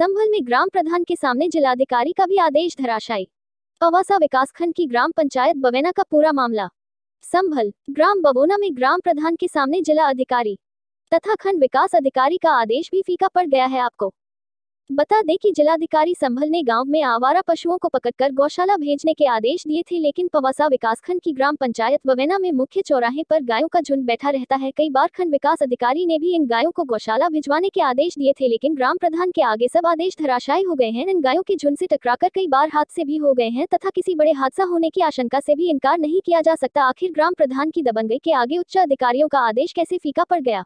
संभल में ग्राम प्रधान के सामने जिलाधिकारी का भी आदेश धराशायी पवासा विकासखंड की ग्राम पंचायत बवेना का पूरा मामला संभल ग्राम बबोना में ग्राम प्रधान के सामने जिला अधिकारी तथा खंड विकास अधिकारी का आदेश भी फीका पड़ गया है आपको बता दें कि जिलाधिकारी संभल ने गांव में आवारा पशुओं को पकड़कर गौशाला भेजने के आदेश दिए थे लेकिन पवासा विकासखंड की ग्राम पंचायत ववेना में मुख्य चौराहे पर गायों का झुंड बैठा रहता है कई बार खंड विकास अधिकारी ने भी इन गायों को गौशाला भिजवाने के आदेश दिए थे लेकिन ग्राम प्रधान के आगे सब आदेश धराशायी हो गए हैं इन गायों के झुंड से टकराकर कई बार हादसे भी हो गए हैं तथा किसी बड़े हादसा होने की आशंका से भी इनकार नहीं किया जा सकता आखिर ग्राम प्रधान की दबंगई के आगे उच्च अधिकारियों का आदेश कैसे फीका पड़ गया